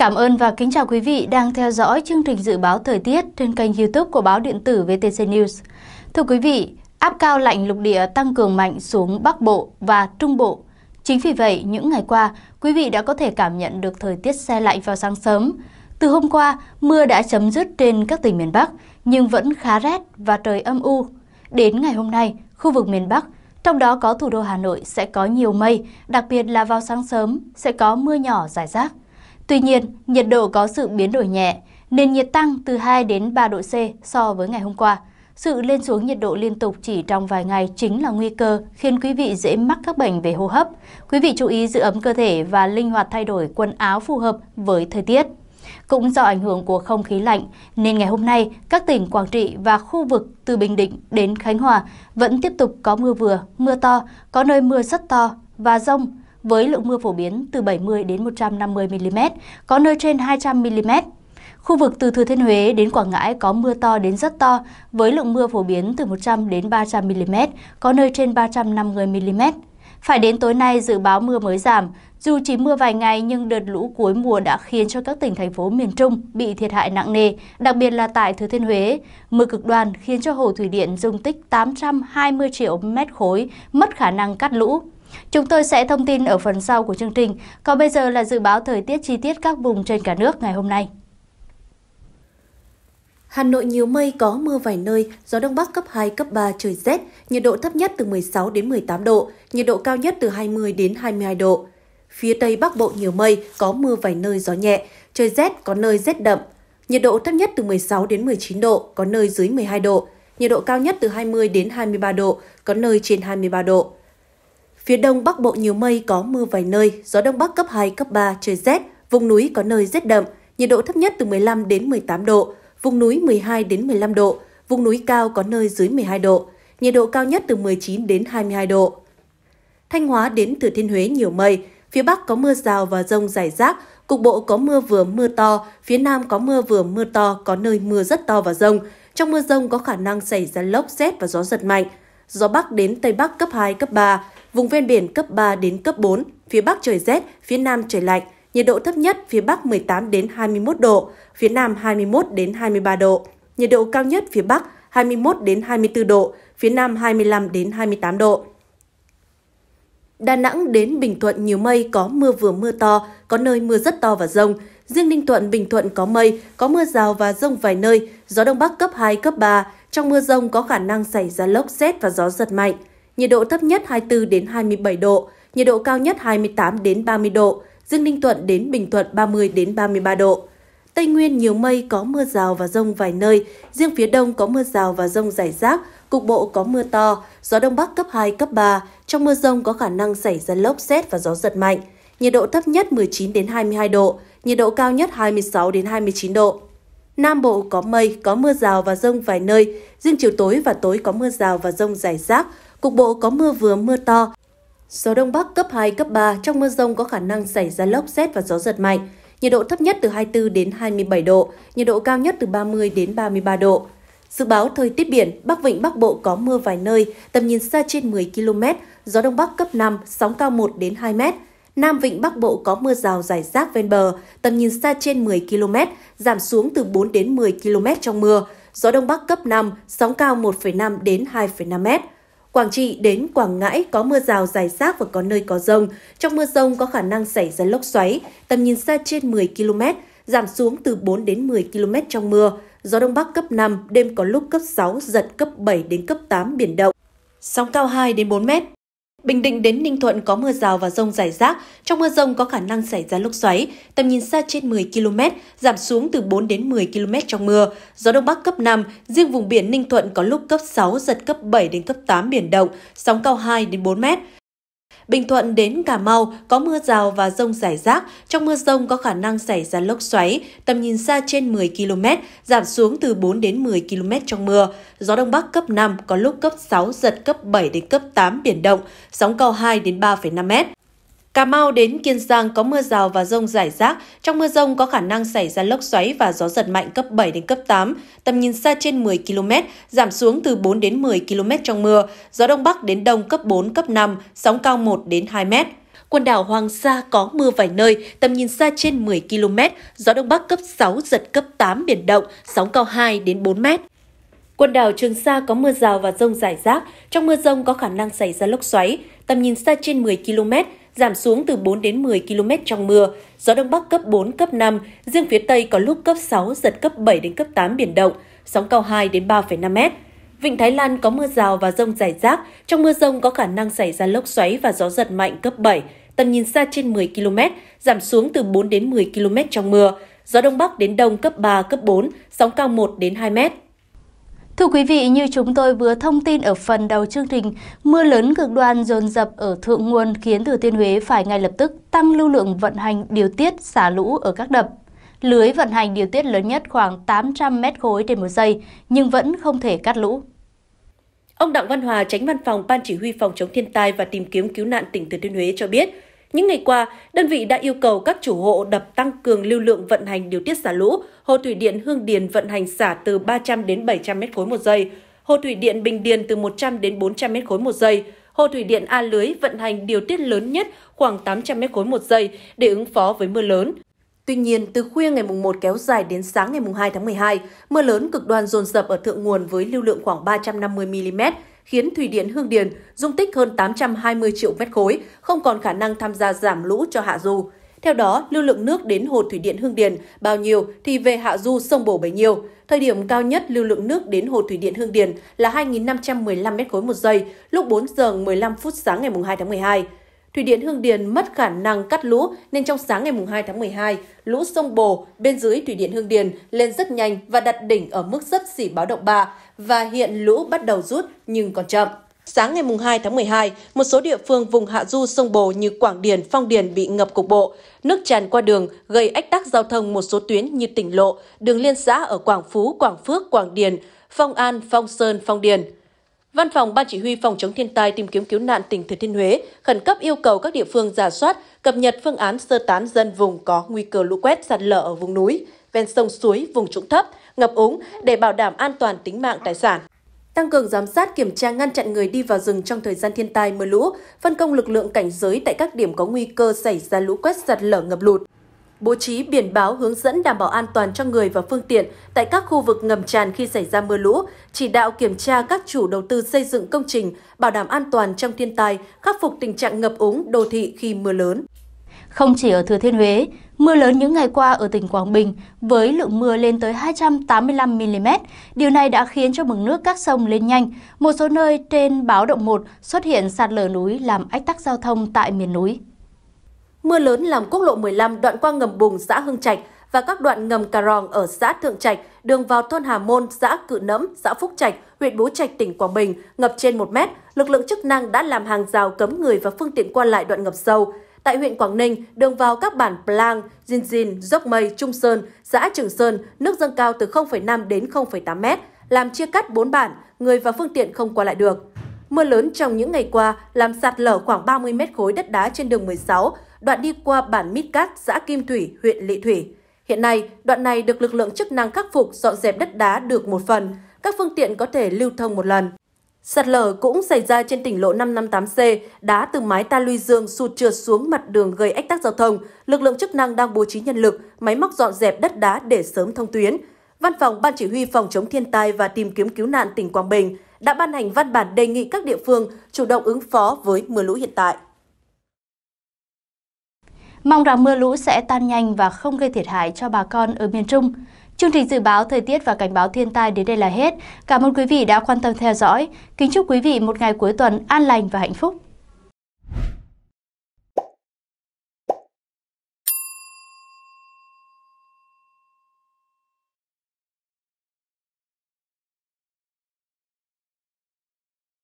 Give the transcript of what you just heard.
cảm ơn và kính chào quý vị đang theo dõi chương trình dự báo thời tiết trên kênh youtube của báo điện tử VTC News. Thưa quý vị, áp cao lạnh lục địa tăng cường mạnh xuống Bắc Bộ và Trung Bộ. Chính vì vậy, những ngày qua, quý vị đã có thể cảm nhận được thời tiết xe lạnh vào sáng sớm. Từ hôm qua, mưa đã chấm dứt trên các tỉnh miền Bắc, nhưng vẫn khá rét và trời âm u. Đến ngày hôm nay, khu vực miền Bắc, trong đó có thủ đô Hà Nội sẽ có nhiều mây, đặc biệt là vào sáng sớm sẽ có mưa nhỏ rải rác. Tuy nhiên, nhiệt độ có sự biến đổi nhẹ, nền nhiệt tăng từ 2 đến 3 độ C so với ngày hôm qua. Sự lên xuống nhiệt độ liên tục chỉ trong vài ngày chính là nguy cơ khiến quý vị dễ mắc các bệnh về hô hấp. Quý vị chú ý giữ ấm cơ thể và linh hoạt thay đổi quần áo phù hợp với thời tiết. Cũng do ảnh hưởng của không khí lạnh nên ngày hôm nay các tỉnh Quảng Trị và khu vực từ Bình Định đến Khánh Hòa vẫn tiếp tục có mưa vừa, mưa to, có nơi mưa rất to và rông với lượng mưa phổ biến từ 70 đến 150 mm, có nơi trên 200 mm. Khu vực từ Thừa Thiên Huế đến Quảng Ngãi có mưa to đến rất to, với lượng mưa phổ biến từ 100 đến 300 mm, có nơi trên 350 mm. Phải đến tối nay dự báo mưa mới giảm, dù chỉ mưa vài ngày nhưng đợt lũ cuối mùa đã khiến cho các tỉnh thành phố miền Trung bị thiệt hại nặng nề, đặc biệt là tại Thừa Thiên Huế. Mưa cực đoan khiến cho hồ thủy điện dung tích 820 triệu mét khối mất khả năng cắt lũ. Chúng tôi sẽ thông tin ở phần sau của chương trình, còn bây giờ là dự báo thời tiết chi tiết các vùng trên cả nước ngày hôm nay. Hà Nội nhiều mây có mưa vài nơi, gió đông bắc cấp 2 cấp 3 trời rét, nhiệt độ thấp nhất từ 16 đến 18 độ, nhiệt độ cao nhất từ 20 đến 22 độ. Phía Tây Bắc Bộ nhiều mây, có mưa vài nơi gió nhẹ, trời rét có nơi rét đậm. Nhiệt độ thấp nhất từ 16 đến 19 độ, có nơi dưới 12 độ, nhiệt độ cao nhất từ 20 đến 23 độ, có nơi trên 23 độ. Phía đông bắc bộ nhiều mây có mưa vài nơi, gió đông bắc cấp 2, cấp 3, trời rét, vùng núi có nơi rét đậm, nhiệt độ thấp nhất từ 15 đến 18 độ, vùng núi 12 đến 15 độ, vùng núi cao có nơi dưới 12 độ, nhiệt độ cao nhất từ 19 đến 22 độ. Thanh Hóa đến Thừa Thiên Huế nhiều mây, phía Bắc có mưa rào và rông rải rác, cục bộ có mưa vừa mưa to, phía Nam có mưa vừa mưa to, có nơi mưa rất to và rông. Trong mưa rông có khả năng xảy ra lốc, xét và gió giật mạnh. Gió Bắc đến Tây Bắc cấp 2, cấp 3, vùng ven biển cấp 3 đến cấp 4, phía Bắc trời rét, phía Nam trời lạnh, nhiệt độ thấp nhất phía Bắc 18 đến 21 độ, phía Nam 21 đến 23 độ, nhiệt độ cao nhất phía Bắc 21 đến 24 độ, phía Nam 25 đến 28 độ. Đà Nẵng đến Bình Thuận nhiều mây, có mưa vừa mưa to, có nơi mưa rất to và rông. Riêng Ninh Thuận, Bình Thuận có mây, có mưa rào và rông vài nơi, gió Đông Bắc cấp 2, cấp 3. Trong mưa rông có khả năng xảy ra lốc, xét và gió giật mạnh nhiệt độ thấp nhất 24 đến 27 độ, nhiệt độ cao nhất 28 đến 30 độ, riêng Ninh Thuận đến Bình Thuận 30 đến 33 độ. Tây Nguyên nhiều mây có mưa rào và rông vài nơi, riêng phía đông có mưa rào và rông rải rác, cục bộ có mưa to, gió đông bắc cấp 2, cấp 3, trong mưa rông có khả năng xảy ra lốc xét và gió giật mạnh. Nhiệt độ thấp nhất 19 đến 22 độ, nhiệt độ cao nhất 26 đến 29 độ. Nam Bộ có mây, có mưa rào và rông vài nơi, riêng chiều tối và tối có mưa rào và rông rải rác, Cục bộ có mưa vừa mưa to, gió đông bắc cấp 2, cấp 3, trong mưa rông có khả năng xảy ra lốc xét và gió giật mạnh. Nhiệt độ thấp nhất từ 24 đến 27 độ, nhiệt độ cao nhất từ 30 đến 33 độ. Dự báo thời tiết biển, Bắc Vịnh Bắc Bộ có mưa vài nơi, tầm nhìn xa trên 10 km, gió Đông Bắc cấp 5, sóng cao 1 đến 2 m. Nam Vịnh Bắc Bộ có mưa rào rải rác ven bờ, tầm nhìn xa trên 10 km, giảm xuống từ 4 đến 10 km trong mưa, gió Đông Bắc cấp 5, sóng cao 1,5 đến 2,5 m. Quảng Trị đến Quảng Ngãi có mưa rào dài rác và có nơi có rông. Trong mưa rông có khả năng xảy ra lốc xoáy, tầm nhìn xa trên 10 km, giảm xuống từ 4 đến 10 km trong mưa. Gió Đông Bắc cấp 5, đêm có lúc cấp 6, giật cấp 7 đến cấp 8 biển động. Sóng cao 2 đến 4 mét. Bình Định đến Ninh Thuận có mưa rào và rông rải rác. Trong mưa rông có khả năng xảy ra lốc xoáy, tầm nhìn xa trên 10 km, giảm xuống từ 4 đến 10 km trong mưa. Gió Đông Bắc cấp 5, riêng vùng biển Ninh Thuận có lúc cấp 6, giật cấp 7 đến cấp 8 biển động, sóng cao 2 đến 4 mét. Bình Thuận đến Cà Mau có mưa rào và rông rải rác. Trong mưa rông có khả năng xảy ra lốc xoáy, tầm nhìn xa trên 10 km, giảm xuống từ 4 đến 10 km trong mưa. Gió Đông Bắc cấp 5, có lúc cấp 6, giật cấp 7 đến cấp 8 biển động, sóng cao 2 đến 3,5 mét. Cà Mau đến Kiên Giang có mưa rào và rông rải rác. Trong mưa rông có khả năng xảy ra lốc xoáy và gió giật mạnh cấp 7 đến cấp 8, tầm nhìn xa trên 10 km, giảm xuống từ 4 đến 10 km trong mưa. Gió Đông Bắc đến Đông cấp 4, cấp 5, sóng cao 1 đến 2 mét. Quần đảo Hoàng Sa có mưa vài nơi, tầm nhìn xa trên 10 km, gió Đông Bắc cấp 6, giật cấp 8 biển động, sóng cao 2 đến 4 mét. Quần đảo Trường Sa có mưa rào và rông rải rác, trong mưa rông có khả năng xảy ra lốc xoáy, tầm nhìn xa trên 10 km, giảm xuống từ 4 đến 10 km trong mưa, gió đông bắc cấp 4, cấp 5, riêng phía tây có lúc cấp 6, giật cấp 7 đến cấp 8 biển động, sóng cao 2 đến 3,5 mét. Vịnh Thái Lan có mưa rào và rông rải rác, trong mưa rông có khả năng xảy ra lốc xoáy và gió giật mạnh cấp 7, tầm nhìn xa trên 10 km, giảm xuống từ 4 đến 10 km trong mưa, gió đông bắc đến đông cấp 3, cấp 4, sóng cao 1 đến 2 mét. Thưa quý vị, như chúng tôi vừa thông tin ở phần đầu chương trình, mưa lớn cực đoan dồn dập ở thượng nguồn khiến Thừa Thiên Huế phải ngay lập tức tăng lưu lượng vận hành điều tiết xả lũ ở các đập. Lưới vận hành điều tiết lớn nhất khoảng 800 mét khối trên một giây, nhưng vẫn không thể cắt lũ. Ông Đặng Văn Hòa, tránh văn phòng Ban Chỉ huy Phòng chống thiên tai và tìm kiếm cứu nạn tỉnh Thừa Thiên Huế cho biết, những ngày qua, đơn vị đã yêu cầu các chủ hộ đập tăng cường lưu lượng vận hành điều tiết xả lũ, hồ thủy điện Hương Điền vận hành xả từ 300 đến 700 m khối một giây, hồ thủy điện Bình Điền từ 100 đến 400 m khối một giây, hồ thủy điện A Lưới vận hành điều tiết lớn nhất khoảng 800 m khối một giây để ứng phó với mưa lớn. Tuy nhiên, từ khuya ngày mùng 1 kéo dài đến sáng ngày mùng 2 tháng 12, mưa lớn cực đoan dồn dập ở thượng nguồn với lưu lượng khoảng 350 mm, khiến Thủy Điện Hương Điền dung tích hơn 820 triệu mét khối, không còn khả năng tham gia giảm lũ cho hạ du. Theo đó, lưu lượng nước đến hồ Thủy Điện Hương Điền bao nhiêu thì về hạ du sông bổ bấy nhiêu. Thời điểm cao nhất lưu lượng nước đến hồ Thủy Điện Hương Điền là 2.515 mét khối một giây lúc 4 giờ 15 phút sáng ngày 2 tháng 12. Thủy điện Hương Điền mất khả năng cắt lũ nên trong sáng ngày 2 tháng 12, lũ sông Bồ bên dưới thủy điện Hương Điền lên rất nhanh và đặt đỉnh ở mức rất xỉ báo động 3 và hiện lũ bắt đầu rút nhưng còn chậm. Sáng ngày 2 tháng 12, một số địa phương vùng hạ du sông Bồ như Quảng Điền, Phong Điền bị ngập cục bộ. Nước tràn qua đường gây ách tắc giao thông một số tuyến như tỉnh lộ, đường liên xã ở Quảng Phú, Quảng Phước, Quảng Điền, Phong An, Phong Sơn, Phong Điền. Văn phòng Ban Chỉ huy Phòng chống thiên tai tìm kiếm cứu nạn tỉnh Thừa Thiên Huế khẩn cấp yêu cầu các địa phương giả soát, cập nhật phương án sơ tán dân vùng có nguy cơ lũ quét sạt lở ở vùng núi, ven sông suối, vùng trũng thấp, ngập úng để bảo đảm an toàn tính mạng tài sản. Tăng cường giám sát, kiểm tra ngăn chặn người đi vào rừng trong thời gian thiên tai mưa lũ, phân công lực lượng cảnh giới tại các điểm có nguy cơ xảy ra lũ quét sạt lở ngập lụt bố trí biển báo hướng dẫn đảm bảo an toàn cho người và phương tiện tại các khu vực ngầm tràn khi xảy ra mưa lũ, chỉ đạo kiểm tra các chủ đầu tư xây dựng công trình, bảo đảm an toàn trong thiên tai, khắc phục tình trạng ngập úng đô thị khi mưa lớn. Không chỉ ở Thừa Thiên Huế, mưa lớn những ngày qua ở tỉnh Quảng Bình với lượng mưa lên tới 285mm. Điều này đã khiến cho mực nước các sông lên nhanh. Một số nơi trên báo động 1 xuất hiện sạt lở núi làm ách tắc giao thông tại miền núi. Mưa lớn làm quốc lộ 15 đoạn qua ngầm Bùng, xã Hưng Trạch và các đoạn ngầm Cà Ròng ở xã Thượng Trạch, đường vào thôn Hà Môn, xã Cự Nẫm, xã Phúc Trạch, huyện Bố Trạch, tỉnh Quảng Bình ngập trên 1 mét. Lực lượng chức năng đã làm hàng rào cấm người và phương tiện qua lại đoạn ngập sâu. Tại huyện Quảng Ninh, đường vào các bản Plang, Dinh Dinh, Dốc Mây, Trung Sơn, xã Trường Sơn, nước dâng cao từ 0,5 đến 0,8 mét, làm chia cắt 4 bản, người và phương tiện không qua lại được. Mưa lớn trong những ngày qua làm sạt lở khoảng 30 mét khối đất đá trên đường 16, đoạn đi qua bản Mít Cát, xã Kim Thủy, huyện Lệ Thủy. Hiện nay, đoạn này được lực lượng chức năng khắc phục dọn dẹp đất đá được một phần, các phương tiện có thể lưu thông một lần. Sạt lở cũng xảy ra trên tỉnh lộ 558C, đá từ mái ta luy dương sụt trượt xuống mặt đường gây ách tắc giao thông. Lực lượng chức năng đang bố trí nhân lực, máy móc dọn dẹp đất đá để sớm thông tuyến. Văn phòng Ban Chỉ huy Phòng chống thiên tai và tìm kiếm cứu nạn tỉnh Quảng Bình đã ban hành văn bản đề nghị các địa phương chủ động ứng phó với mưa lũ hiện tại. Mong rằng mưa lũ sẽ tan nhanh và không gây thiệt hại cho bà con ở miền Trung. Chương trình dự báo thời tiết và cảnh báo thiên tai đến đây là hết. Cảm ơn quý vị đã quan tâm theo dõi. Kính chúc quý vị một ngày cuối tuần an lành và hạnh phúc.